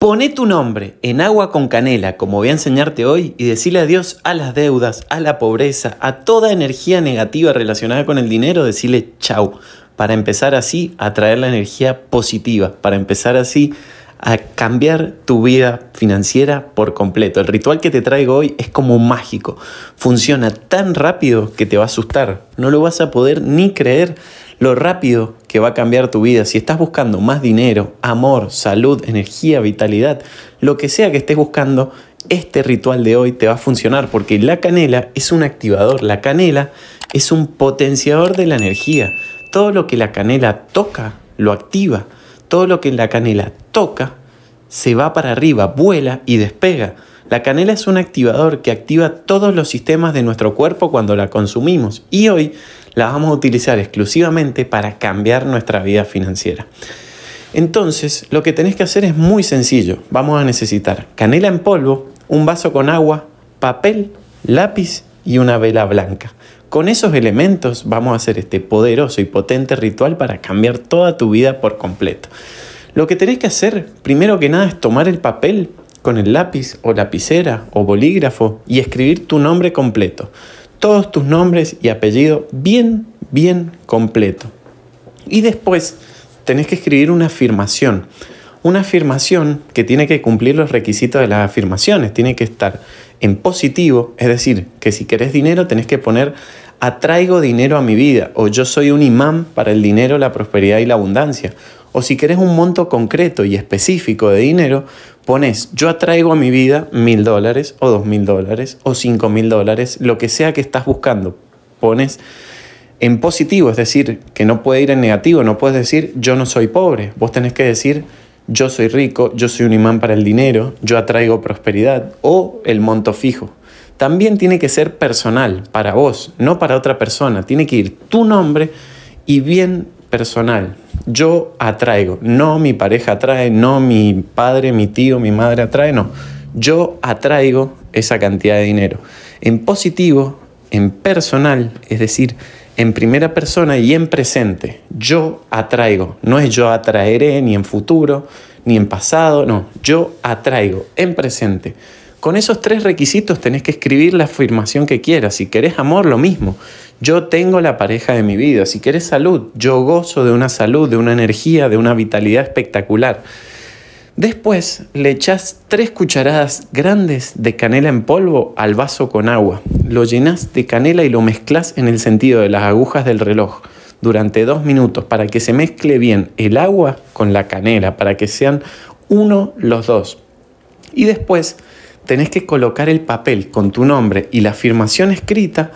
Pone tu nombre en agua con canela, como voy a enseñarte hoy, y decirle adiós a las deudas, a la pobreza, a toda energía negativa relacionada con el dinero, decirle chau, para empezar así a traer la energía positiva, para empezar así a cambiar tu vida financiera por completo. El ritual que te traigo hoy es como mágico, funciona tan rápido que te va a asustar, no lo vas a poder ni creer lo rápido que va a cambiar tu vida. Si estás buscando más dinero, amor, salud, energía, vitalidad, lo que sea que estés buscando, este ritual de hoy te va a funcionar porque la canela es un activador, la canela es un potenciador de la energía. Todo lo que la canela toca, lo activa. Todo lo que la canela toca, se va para arriba, vuela y despega. La canela es un activador que activa todos los sistemas de nuestro cuerpo cuando la consumimos. Y hoy la vamos a utilizar exclusivamente para cambiar nuestra vida financiera. Entonces, lo que tenés que hacer es muy sencillo. Vamos a necesitar canela en polvo, un vaso con agua, papel, lápiz y una vela blanca. Con esos elementos vamos a hacer este poderoso y potente ritual para cambiar toda tu vida por completo. Lo que tenés que hacer, primero que nada, es tomar el papel con el lápiz o lapicera o bolígrafo y escribir tu nombre completo, todos tus nombres y apellido bien, bien completo. Y después tenés que escribir una afirmación. Una afirmación que tiene que cumplir los requisitos de las afirmaciones. Tiene que estar en positivo, es decir, que si querés dinero tenés que poner atraigo dinero a mi vida o yo soy un imán para el dinero, la prosperidad y la abundancia. O si querés un monto concreto y específico de dinero, pones yo atraigo a mi vida mil dólares o dos mil dólares o cinco mil dólares, lo que sea que estás buscando. Pones en positivo, es decir, que no puede ir en negativo, no puedes decir yo no soy pobre, vos tenés que decir yo soy rico, yo soy un imán para el dinero, yo atraigo prosperidad o el monto fijo también tiene que ser personal para vos, no para otra persona. Tiene que ir tu nombre y bien personal. Yo atraigo, no mi pareja atrae, no mi padre, mi tío, mi madre atrae, no. Yo atraigo esa cantidad de dinero. En positivo, en personal, es decir, en primera persona y en presente. Yo atraigo, no es yo atraeré ni en futuro, ni en pasado, no, yo atraigo en presente. Con esos tres requisitos tenés que escribir la afirmación que quieras. Si querés amor, lo mismo. Yo tengo la pareja de mi vida. Si querés salud, yo gozo de una salud, de una energía, de una vitalidad espectacular. Después le echás tres cucharadas grandes de canela en polvo al vaso con agua. Lo llenás de canela y lo mezclas en el sentido de las agujas del reloj durante dos minutos para que se mezcle bien el agua con la canela, para que sean uno los dos. Y después tenés que colocar el papel con tu nombre y la afirmación escrita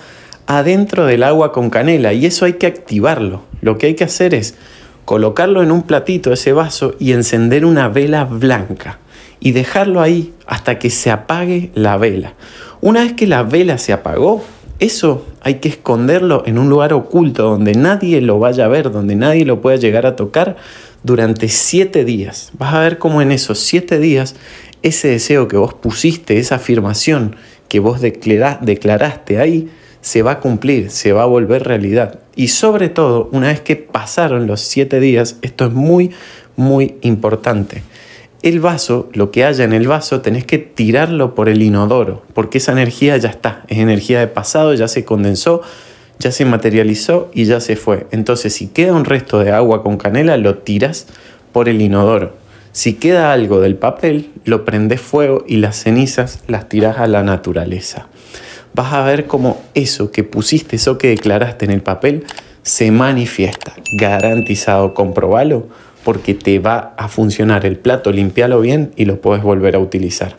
adentro del agua con canela y eso hay que activarlo. Lo que hay que hacer es colocarlo en un platito, ese vaso, y encender una vela blanca y dejarlo ahí hasta que se apague la vela. Una vez que la vela se apagó, eso hay que esconderlo en un lugar oculto donde nadie lo vaya a ver, donde nadie lo pueda llegar a tocar durante siete días. Vas a ver cómo en esos siete días ese deseo que vos pusiste, esa afirmación que vos declaraste ahí, se va a cumplir, se va a volver realidad. Y sobre todo, una vez que pasaron los siete días, esto es muy, muy importante. El vaso, lo que haya en el vaso, tenés que tirarlo por el inodoro, porque esa energía ya está, es energía de pasado, ya se condensó, ya se materializó y ya se fue. Entonces, si queda un resto de agua con canela, lo tiras por el inodoro. Si queda algo del papel, lo prendes fuego y las cenizas las tiras a la naturaleza. Vas a ver cómo eso que pusiste, eso que declaraste en el papel, se manifiesta. Garantizado, comprobalo, porque te va a funcionar el plato. Limpialo bien y lo puedes volver a utilizar.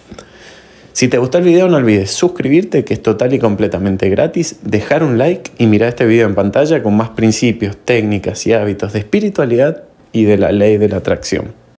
Si te gustó el video no olvides suscribirte que es total y completamente gratis, dejar un like y mirar este video en pantalla con más principios, técnicas y hábitos de espiritualidad y de la ley de la atracción.